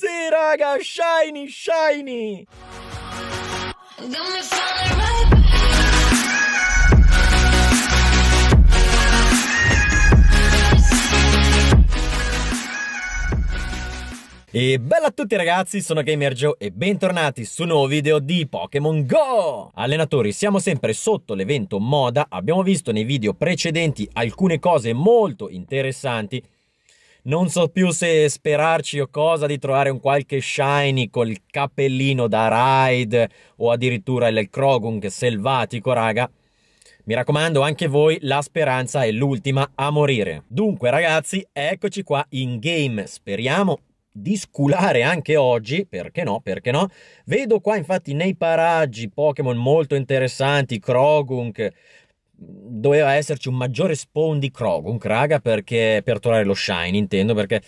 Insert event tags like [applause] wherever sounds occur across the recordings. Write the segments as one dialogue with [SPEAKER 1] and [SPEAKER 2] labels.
[SPEAKER 1] Sì, raga, shiny, shiny! E bella a tutti ragazzi, sono GamerJoe e bentornati su un nuovo video di Pokémon GO! Allenatori, siamo sempre sotto l'evento moda, abbiamo visto nei video precedenti alcune cose molto interessanti non so più se sperarci o cosa di trovare un qualche shiny col capellino da raid o addirittura il Krogung selvatico, raga. Mi raccomando, anche voi la speranza è l'ultima a morire. Dunque, ragazzi, eccoci qua in game. Speriamo di sculare anche oggi, perché no, perché no? Vedo qua infatti nei paraggi Pokémon molto interessanti, Krogunk, doveva esserci un maggiore spawn di Krogun, Kraga, perché, per trovare lo Shine, intendo, perché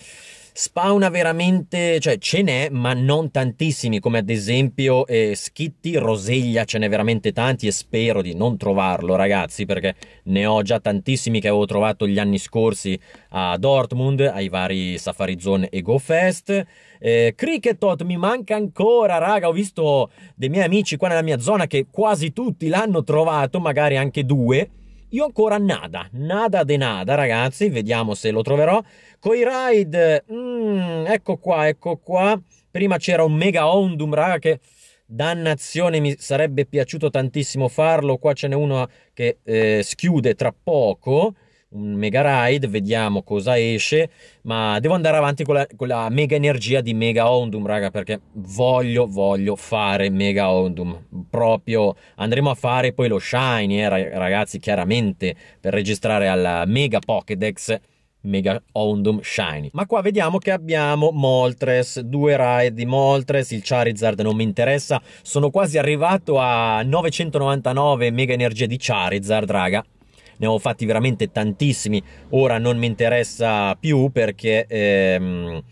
[SPEAKER 1] spawna veramente, cioè ce n'è, ma non tantissimi, come ad esempio eh, Schitti, Roseglia, ce n'è veramente tanti e spero di non trovarlo, ragazzi, perché ne ho già tantissimi che avevo trovato gli anni scorsi a Dortmund, ai vari Safari Zone e Go Fest. Eh, Cricketot mi manca ancora, raga, ho visto dei miei amici qua nella mia zona che quasi tutti l'hanno trovato, magari anche due io ancora nada, nada de nada, ragazzi, vediamo se lo troverò. Con i ride, mm, ecco qua, ecco qua. Prima c'era un mega Ondum, raga, che dannazione mi sarebbe piaciuto tantissimo farlo. Qua ce n'è uno che eh, schiude tra poco un mega ride, vediamo cosa esce, ma devo andare avanti con la, con la mega energia di Mega Ondum, raga, perché voglio, voglio fare Mega Ondum. Proprio andremo a fare poi lo Shiny, eh, ragazzi, chiaramente, per registrare alla Mega Pokédex. Mega Ondum Shiny. Ma qua vediamo che abbiamo Moltres, due ride di Moltres, il Charizard non mi interessa, sono quasi arrivato a 999 mega Energia di Charizard, raga ne ho fatti veramente tantissimi, ora non mi interessa più perché... Ehm,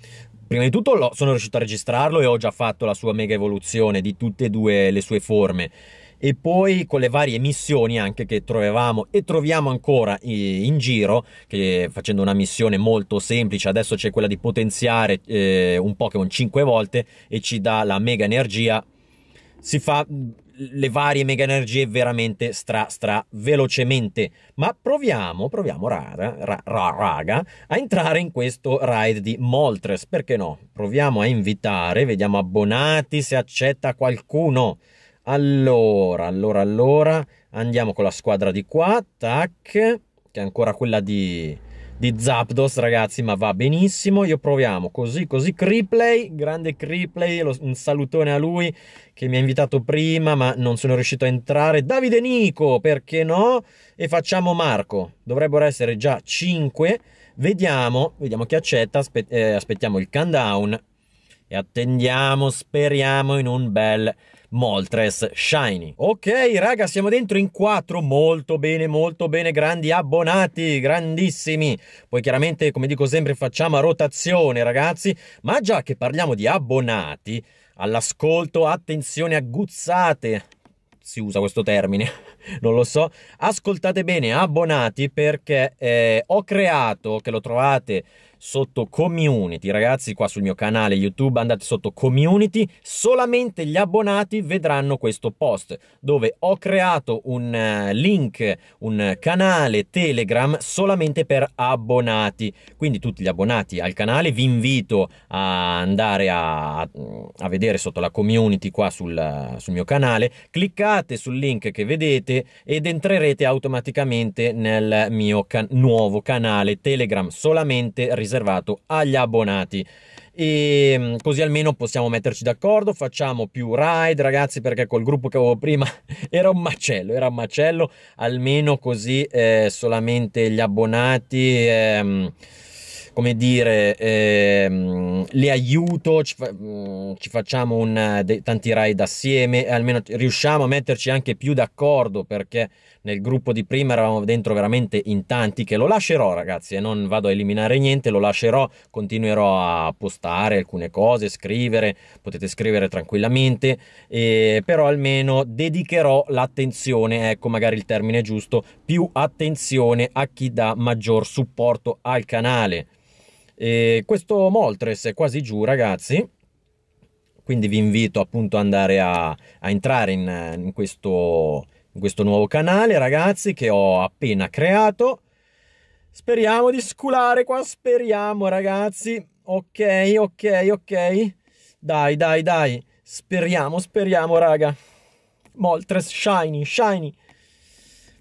[SPEAKER 1] prima di tutto sono riuscito a registrarlo e ho già fatto la sua mega evoluzione di tutte e due le sue forme e poi con le varie missioni anche che trovavamo e troviamo ancora in giro che facendo una missione molto semplice adesso c'è quella di potenziare eh, un Pokémon 5 volte e ci dà la mega energia si fa le varie mega energie veramente stra stra velocemente. Ma proviamo, proviamo rara, ra, ra, raga, a entrare in questo ride di Moltres, perché no? Proviamo a invitare, vediamo abbonati se accetta qualcuno. Allora, allora, allora, andiamo con la squadra di qua, tac, che è ancora quella di di Zapdos, ragazzi, ma va benissimo. Io proviamo così, così. Criplay, grande Criplay, un salutone a lui che mi ha invitato prima, ma non sono riuscito a entrare. Davide Nico, perché no? E facciamo Marco. Dovrebbero essere già 5. Vediamo, vediamo chi accetta. Aspe eh, aspettiamo il countdown e attendiamo, speriamo in un bel Moltres Shiny. Ok raga siamo dentro in quattro. molto bene, molto bene, grandi abbonati, grandissimi. Poi chiaramente come dico sempre facciamo a rotazione ragazzi, ma già che parliamo di abbonati, all'ascolto, attenzione aguzzate. si usa questo termine, [laughs] non lo so. Ascoltate bene, abbonati perché eh, ho creato, che lo trovate sotto community, ragazzi qua sul mio canale YouTube andate sotto community, solamente gli abbonati vedranno questo post dove ho creato un eh, link, un canale Telegram solamente per abbonati, quindi tutti gli abbonati al canale vi invito a andare a, a vedere sotto la community qua sul, sul mio canale, cliccate sul link che vedete ed entrerete automaticamente nel mio can nuovo canale Telegram solamente riservato riservato agli abbonati e ehm, così almeno possiamo metterci d'accordo, facciamo più ride ragazzi perché col gruppo che avevo prima [laughs] era un macello, era un macello, almeno così eh, solamente gli abbonati... Ehm, come dire, ehm, le aiuto, ci, fa, mm, ci facciamo un, eh, de, tanti ride assieme, almeno riusciamo a metterci anche più d'accordo perché nel gruppo di prima eravamo dentro veramente in tanti che lo lascerò ragazzi e non vado a eliminare niente, lo lascerò, continuerò a postare alcune cose, scrivere, potete scrivere tranquillamente, eh, però almeno dedicherò l'attenzione, ecco magari il termine giusto, più attenzione a chi dà maggior supporto al canale. E questo Moltres è quasi giù ragazzi quindi vi invito appunto ad andare a, a entrare in, in questo in questo nuovo canale, ragazzi, che ho appena creato. Speriamo di sculare qua, speriamo, ragazzi. Ok, ok, ok. Dai, dai, dai. Speriamo, speriamo, raga. Moltres shiny, shiny.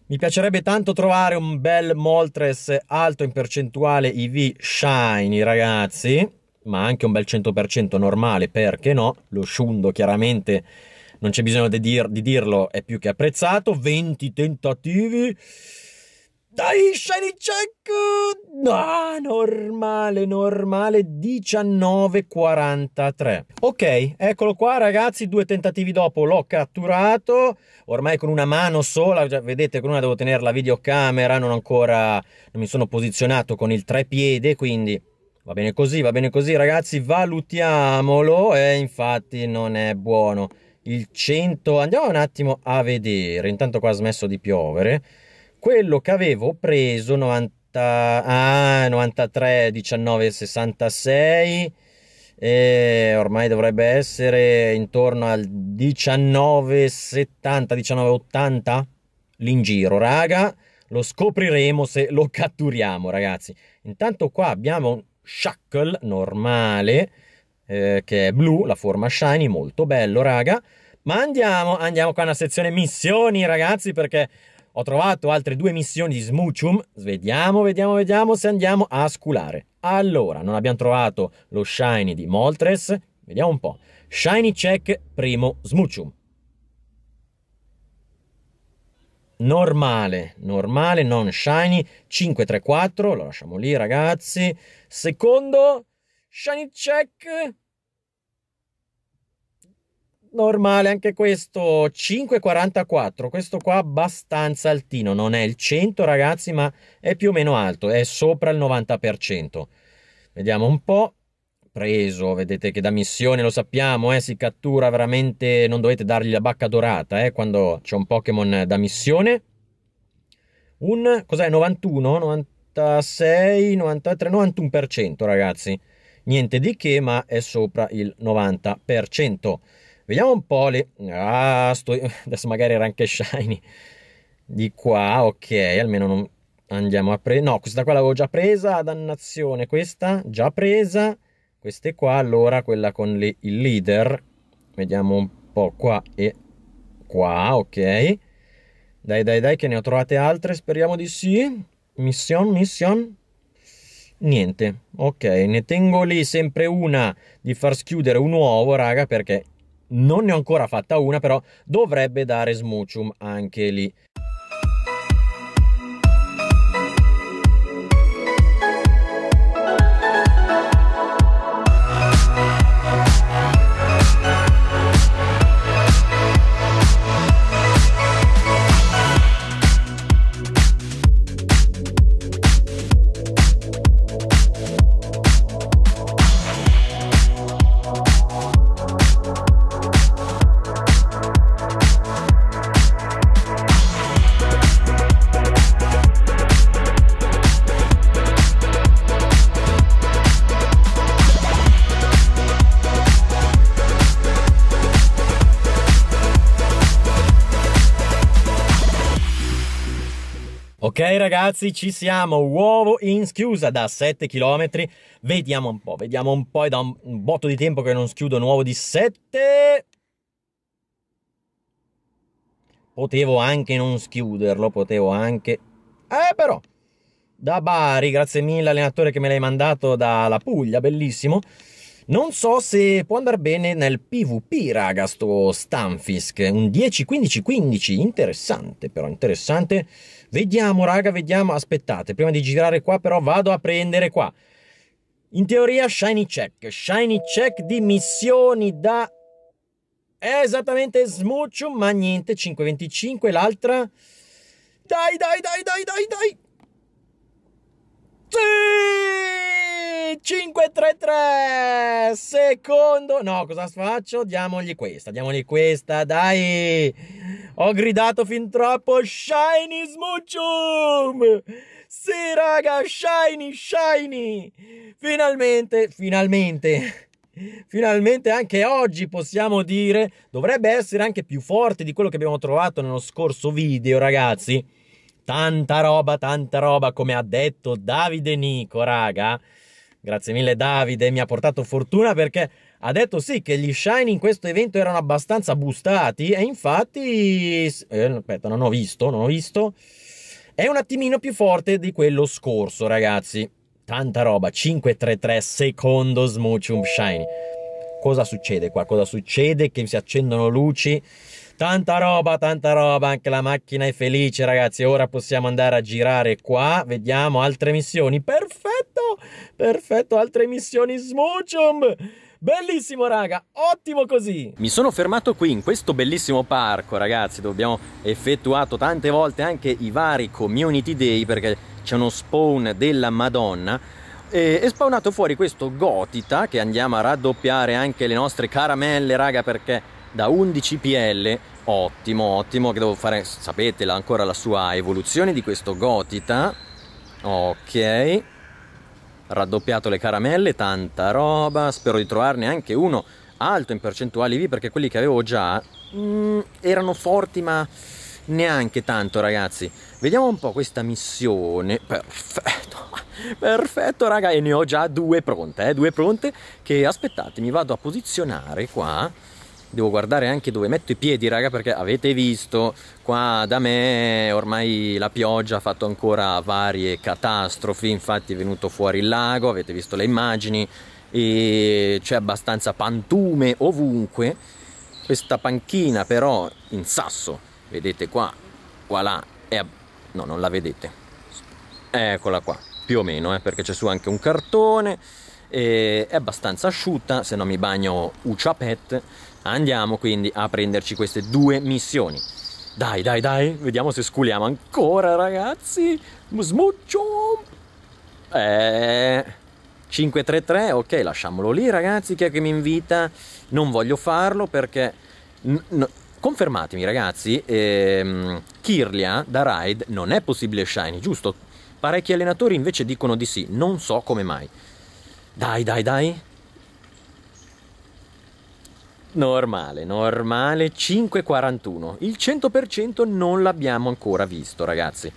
[SPEAKER 1] Mi piacerebbe tanto trovare un bel Moltres alto in percentuale IV shiny, ragazzi. Ma anche un bel 100% normale, perché no? Lo shundo chiaramente non c'è bisogno di, dir, di dirlo, è più che apprezzato. 20 tentativi. Dai, Shiny Check! No, normale, normale, 19,43. Ok, eccolo qua ragazzi, due tentativi dopo l'ho catturato, ormai con una mano sola, vedete con una devo tenere la videocamera, non ancora, non mi sono posizionato con il trepiede, quindi va bene così, va bene così ragazzi, valutiamolo, e eh, infatti non è buono il 100, andiamo un attimo a vedere, intanto qua ha smesso di piovere, quello che avevo preso 90, ah, 93, 19, 66, e ormai dovrebbe essere intorno al 1970, 1980 l'ingiro, raga. Lo scopriremo se lo catturiamo, ragazzi. Intanto qua abbiamo un shackle normale eh, che è blu, la forma shiny, molto bello raga. Ma andiamo, andiamo qua nella sezione missioni ragazzi perché ho trovato altre due missioni di Smoochum. Vediamo, vediamo, vediamo se andiamo a sculare. Allora, non abbiamo trovato lo shiny di Moltres. Vediamo un po'. Shiny check primo Smoochum. Normale, normale, non shiny. 534, lo lasciamo lì ragazzi. Secondo Shiny check. normale anche questo 5,44 questo qua abbastanza altino non è il 100 ragazzi ma è più o meno alto è sopra il 90% vediamo un po' preso vedete che da missione lo sappiamo eh, si cattura veramente non dovete dargli la bacca dorata eh, quando c'è un Pokémon da missione un cos'è 91 96 93 91% ragazzi niente di che, ma è sopra il 90%. Vediamo un po' le... Ah, sto... [laughs] adesso magari era anche shiny. Di qua, ok, almeno non andiamo a prendere... No, questa qua l'avevo già presa, dannazione, questa già presa. Queste qua, allora quella con le... il leader. Vediamo un po' qua e qua, ok. Dai, dai, dai, che ne ho trovate altre, speriamo di sì. Mission, mission niente, ok, ne tengo lì sempre una di far schiudere un uovo, raga, perché non ne ho ancora fatta una, però dovrebbe dare smucium anche lì. Ok ragazzi, ci siamo, uovo in schiusa da 7 km, vediamo un po', vediamo un po', è da un, un botto di tempo che non schiudo un uovo di 7... Potevo anche non schiuderlo, potevo anche... Eh però, da Bari, grazie mille allenatore che me l'hai mandato dalla Puglia, bellissimo. Non so se può andare bene nel PvP, raga, sto Stanfisk. Un 10-15-15, interessante però, interessante. Vediamo, raga, vediamo. Aspettate, prima di girare qua però vado a prendere qua. In teoria Shiny Check. Shiny Check di missioni da... È esattamente Smoochum, ma niente, 5-25, L'altra... Dai, dai, dai, dai, dai, dai! Sì! 533 secondo... No, cosa faccio? Diamogli questa, diamogli questa, dai! Ho gridato fin troppo, Shiny Smoochum! Sì, raga, Shiny, Shiny! Finalmente, finalmente... Finalmente anche oggi possiamo dire dovrebbe essere anche più forte di quello che abbiamo trovato nello scorso video, ragazzi. Tanta roba, tanta roba, come ha detto Davide Nico, raga. Grazie mille Davide, mi ha portato fortuna perché ha detto sì che gli shiny in questo evento erano abbastanza bustati e infatti... Eh, aspetta, non ho visto, non ho visto. È un attimino più forte di quello scorso, ragazzi. Tanta roba, 533 secondo Smoochum Shiny. Cosa succede qua? Cosa succede? Che si accendono luci. Tanta roba, tanta roba, anche la macchina è felice, ragazzi. Ora possiamo andare a girare qua. Vediamo altre missioni. Perfetto! Perfetto, altre missioni smoochum! Bellissimo raga, ottimo così! Mi sono fermato qui in questo bellissimo parco ragazzi dove abbiamo effettuato tante volte anche i vari community day perché c'è uno spawn della madonna e è spawnato fuori questo Gotita che andiamo a raddoppiare anche le nostre caramelle raga perché da 11 PL ottimo ottimo che devo fare sapete ancora la sua evoluzione di questo Gotita ok raddoppiato le caramelle, tanta roba, spero di trovarne anche uno alto in percentuale IV perché quelli che avevo già mh, mm, erano forti ma neanche tanto ragazzi. Vediamo un po' questa missione, perfetto, [laughs] perfetto raga e ne ho già due pronte, eh? due pronte che aspettate mi vado a posizionare qua devo guardare anche dove metto i piedi raga perché avete visto qua da me ormai la pioggia ha fatto ancora varie catastrofi infatti è venuto fuori il lago avete visto le immagini e c'è abbastanza pantume ovunque questa panchina però in sasso vedete qua voilà è no non la vedete eccola qua più o meno eh, perché c'è su anche un cartone è abbastanza asciutta se no mi bagno uciapet Andiamo quindi a prenderci queste due missioni. Dai, dai, dai, vediamo se sculiamo ancora, ragazzi. Smuccio! Eh... 533, ok, lasciamolo lì, ragazzi. Chi è che mi invita? Non voglio farlo perché... No, confermatemi, ragazzi, ehm, Kirlia da Raid non è possibile shiny, giusto? Parecchi allenatori invece dicono di sì, non so come mai. Dai, dai, dai. Normale, normale, 5,41. Il 100% non l'abbiamo ancora visto, ragazzi.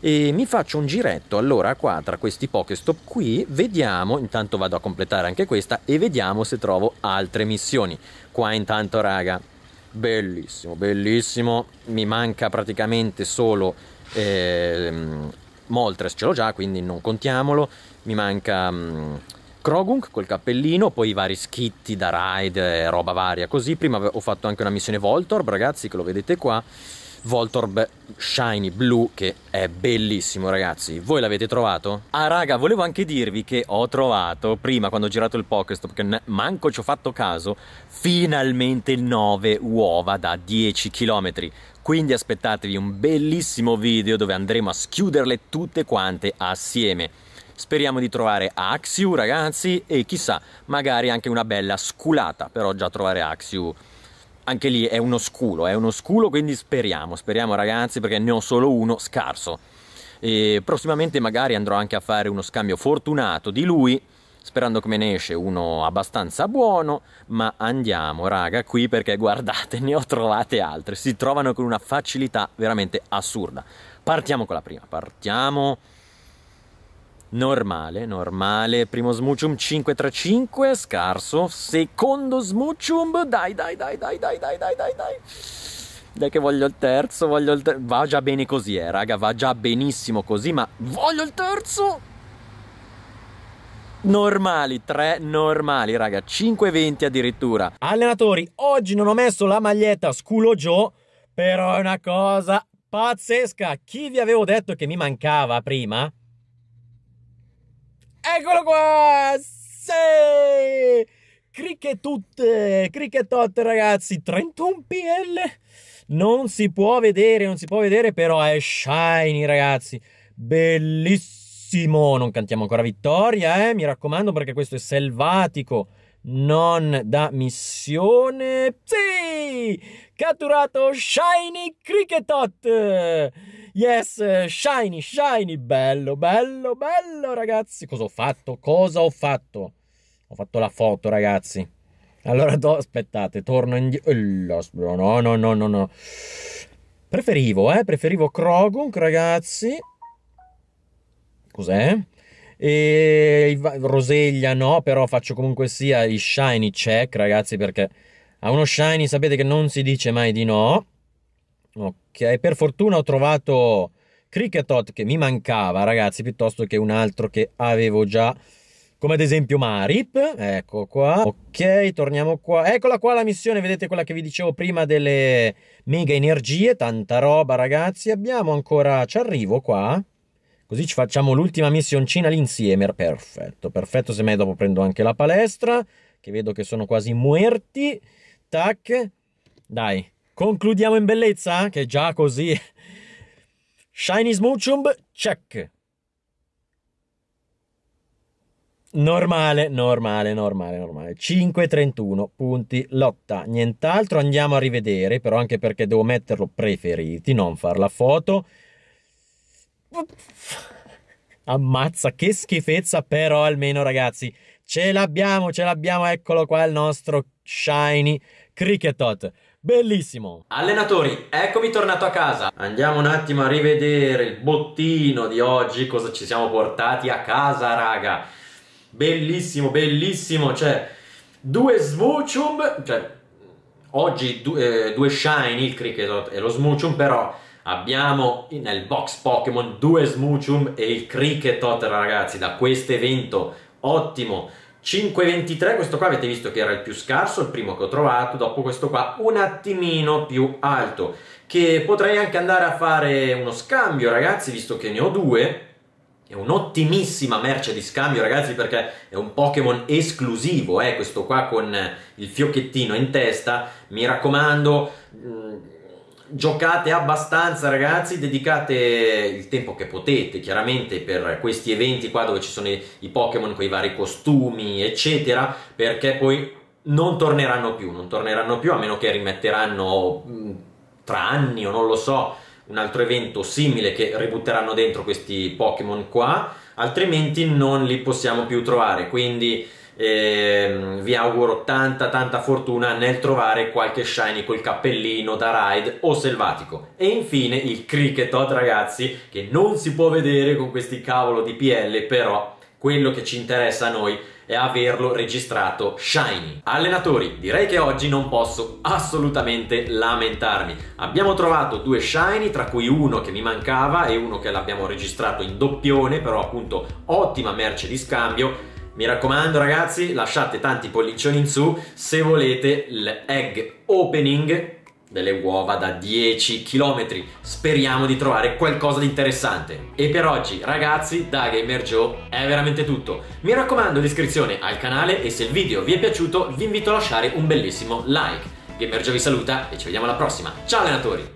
[SPEAKER 1] E mi faccio un giretto allora qua tra questi Pokestop qui, vediamo, intanto vado a completare anche questa e vediamo se trovo altre missioni. Qua intanto, raga, bellissimo, bellissimo. Mi manca praticamente solo eh, Moltres, ce l'ho già, quindi non contiamolo. Mi manca... Mh, mm, Krogunk col cappellino, poi i vari schitti da ride, roba varia così. Prima ho fatto anche una missione Voltorb, ragazzi, che lo vedete qua. Voltorb Shiny Blu, che è bellissimo ragazzi voi l'avete trovato? ah raga volevo anche dirvi che ho trovato prima quando ho girato il Pokestop che manco ci ho fatto caso finalmente 9 uova da 10 km quindi aspettatevi un bellissimo video dove andremo a schiuderle tutte quante assieme Speriamo di trovare Axiu, ragazzi, e chissà, magari anche una bella sculata, però già trovare Axiu anche lì è uno sculo, è uno sculo, quindi speriamo, speriamo ragazzi, perché ne ho solo uno scarso. E prossimamente magari andrò anche a fare uno scambio fortunato di lui, sperando che me ne esce uno abbastanza buono, ma andiamo raga qui perché guardate, [laughs] ne ho trovate altre, si trovano con una facilità veramente assurda. Partiamo con la prima, partiamo Normale, normale. Primo smucium 535, scarso. Secondo smucium, dai, dai, dai, dai, dai, dai, dai, dai, dai. Dai che voglio il terzo, voglio il terzo. Va già bene così, eh, raga, va già benissimo così, ma voglio il terzo. Normali, tre normali, raga, 520 addirittura. Allenatori, oggi non ho messo la maglietta Sculo Joe, però è una cosa pazzesca. Chi vi avevo detto che mi mancava prima? Eccolo qua! Sì! Cricketut, cricketot ragazzi, 31 PL. Non si può vedere, non si può vedere, però è shiny ragazzi. Bellissimo. Non cantiamo ancora vittoria, eh? Mi raccomando perché questo è selvatico non da missione. Sì! Catturato Shiny Cricketot! Yes, shiny, shiny, bello, bello, bello, ragazzi. Cosa ho fatto? Cosa ho fatto? Ho fatto la foto, ragazzi. Allora, to- aspettate, torno indietro. No, no, no, no, no. Preferivo, eh, preferivo Krogunk, ragazzi. Cos'è? E Roseglia no, però faccio comunque sia i shiny check, ragazzi, perché a uno shiny sapete che non si dice mai di no. Ok, per fortuna ho trovato Cricketot che mi mancava, ragazzi, piuttosto che un altro che avevo già, come ad esempio Marip. Ecco qua. Ok, torniamo qua. Eccola qua la missione, vedete quella che vi dicevo prima delle mega energie, tanta roba, ragazzi. Abbiamo ancora ci arrivo qua. Così ci facciamo l'ultima missioncina lì Perfetto, perfetto. Se mai dopo prendo anche la palestra, che vedo che sono quasi muerti. Tac. Dai, Concludiamo in bellezza, che già così. Shiny Smoochumb, check. Normale, normale, normale, normale. 5-31 punti lotta. Nient'altro, andiamo a rivedere, però anche perché devo metterlo preferiti, non far la foto. Ammazza, che schifezza, però almeno ragazzi, ce l'abbiamo, ce l'abbiamo, eccolo qua il nostro shiny cricketot. Bellissimo! Allenatori, eccomi tornato a casa. Andiamo un attimo a rivedere il bottino di oggi, cosa ci siamo portati a casa, raga. Bellissimo, bellissimo, cioè due Svoochum, cioè oggi due, eh, due Shiny, il Cricket e lo Smoochum, però abbiamo nel box Pokémon due Smoochum e il Cricket ragazzi, da questo evento ottimo. 5,23, questo qua avete visto che era il più scarso, il primo che ho trovato, dopo questo qua un attimino più alto, che potrei anche andare a fare uno scambio ragazzi, visto che ne ho due, è un'ottimissima merce di scambio ragazzi perché è un Pokémon esclusivo, eh, questo qua con il fiocchettino in testa, mi raccomando... Mh, mm, giocate abbastanza ragazzi, dedicate il tempo che potete chiaramente per questi eventi qua dove ci sono i, i Pokémon con i vari costumi eccetera perché poi non torneranno più, non torneranno più a meno che rimetteranno mh, mm, tra anni o non lo so un altro evento simile che ributteranno dentro questi Pokémon qua altrimenti non li possiamo più trovare quindi e ehm, vi auguro tanta tanta fortuna nel trovare qualche shiny col cappellino da ride o selvatico. E infine il Cricketot ragazzi, che non si può vedere con questi cavolo di PL, però quello che ci interessa a noi è averlo registrato shiny. Allenatori, direi che oggi non posso assolutamente lamentarmi. Abbiamo trovato due shiny, tra cui uno che mi mancava e uno che l'abbiamo registrato in doppione, però appunto ottima merce di scambio mi raccomando ragazzi, lasciate tanti pollicioni in su se volete l'egg opening delle uova da 10 km. Speriamo di trovare qualcosa di interessante. E per oggi, ragazzi, da Gamer Joe è veramente tutto. Mi raccomando l'iscrizione al canale e se il video vi è piaciuto vi invito a lasciare un bellissimo like. Gamer Joe vi saluta e ci vediamo alla prossima. Ciao allenatori!